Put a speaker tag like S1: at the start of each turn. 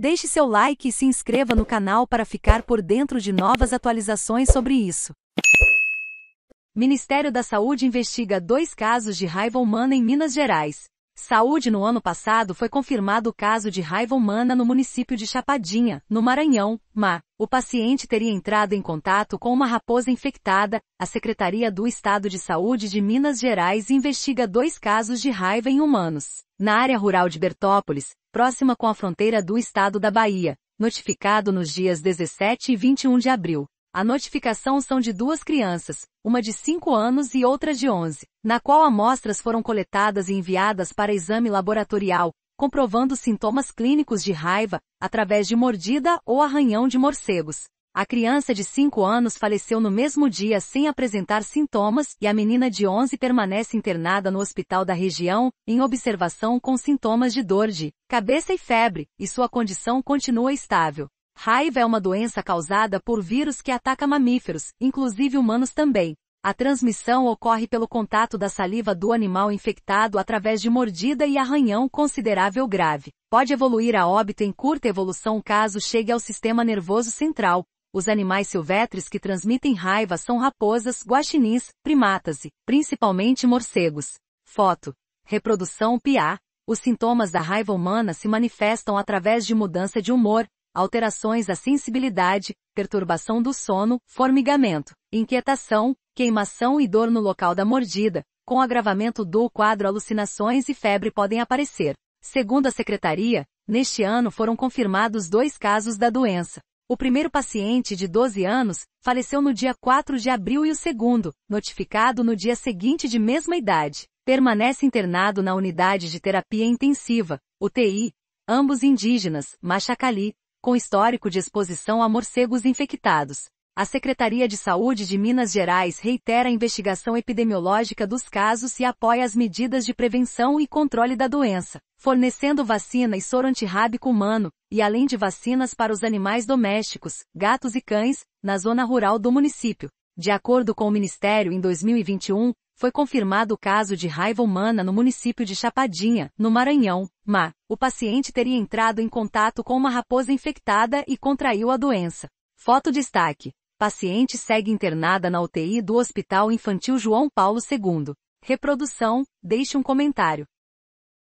S1: Deixe seu like e se inscreva no canal para ficar por dentro de novas atualizações sobre isso. Ministério da Saúde investiga dois casos de raiva humana em Minas Gerais. Saúde no ano passado foi confirmado o caso de raiva humana no município de Chapadinha, no Maranhão, Ma. o paciente teria entrado em contato com uma raposa infectada. A Secretaria do Estado de Saúde de Minas Gerais investiga dois casos de raiva em humanos. Na área rural de Bertópolis, próxima com a fronteira do estado da Bahia, notificado nos dias 17 e 21 de abril. A notificação são de duas crianças, uma de 5 anos e outra de 11, na qual amostras foram coletadas e enviadas para exame laboratorial, comprovando sintomas clínicos de raiva, através de mordida ou arranhão de morcegos. A criança de 5 anos faleceu no mesmo dia sem apresentar sintomas e a menina de 11 permanece internada no hospital da região, em observação com sintomas de dor de cabeça e febre, e sua condição continua estável. Raiva é uma doença causada por vírus que ataca mamíferos, inclusive humanos também. A transmissão ocorre pelo contato da saliva do animal infectado através de mordida e arranhão considerável grave. Pode evoluir a óbito em curta evolução caso chegue ao sistema nervoso central, os animais silvestres que transmitem raiva são raposas, guaxinins, primatas e, principalmente morcegos. Foto. Reprodução PIA. Os sintomas da raiva humana se manifestam através de mudança de humor, alterações da sensibilidade, perturbação do sono, formigamento, inquietação, queimação e dor no local da mordida, com agravamento do quadro alucinações e febre podem aparecer. Segundo a secretaria, neste ano foram confirmados dois casos da doença. O primeiro paciente, de 12 anos, faleceu no dia 4 de abril e o segundo, notificado no dia seguinte de mesma idade, permanece internado na unidade de terapia intensiva, UTI, ambos indígenas, Machacali, com histórico de exposição a morcegos infectados. A Secretaria de Saúde de Minas Gerais reitera a investigação epidemiológica dos casos e apoia as medidas de prevenção e controle da doença, fornecendo vacina e soro antirrábico humano, e além de vacinas para os animais domésticos, gatos e cães, na zona rural do município. De acordo com o Ministério, em 2021, foi confirmado o caso de raiva humana no município de Chapadinha, no Maranhão, mas o paciente teria entrado em contato com uma raposa infectada e contraiu a doença. Foto destaque. Paciente segue internada na UTI do Hospital Infantil João Paulo II. Reprodução, deixe um comentário.